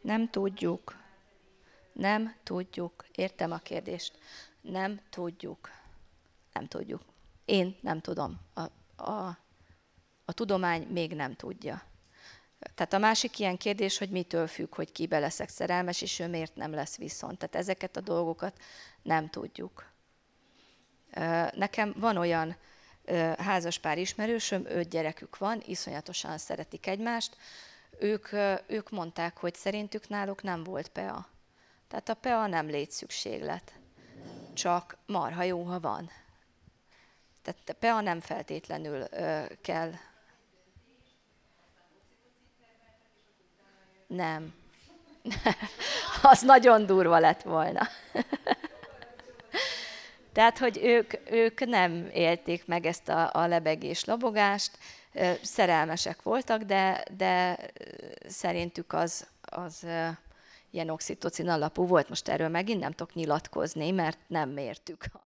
Nem tudjuk. Nem tudjuk. Értem a kérdést. Nem tudjuk. Nem tudjuk. Én nem tudom. A, a, a tudomány még nem tudja. Tehát a másik ilyen kérdés, hogy mitől függ, hogy ki leszek szerelmes, és ő miért nem lesz viszont. Tehát ezeket a dolgokat nem tudjuk. Nekem van olyan házaspár ismerősöm, öt gyerekük van, iszonyatosan szeretik egymást, ők, ők mondták, hogy szerintük náluk nem volt PEA. Tehát a PEA nem létszükséglet, csak marha jó, ha van. Tehát a PEA nem feltétlenül ö, kell. Nem. Az nagyon durva lett volna. Tehát, hogy ők, ők nem élték meg ezt a, a lebegés lobogást, szerelmesek voltak, de, de szerintük az, az ilyen oxitocin alapú volt. Most erről megint nem tudok nyilatkozni, mert nem mértük.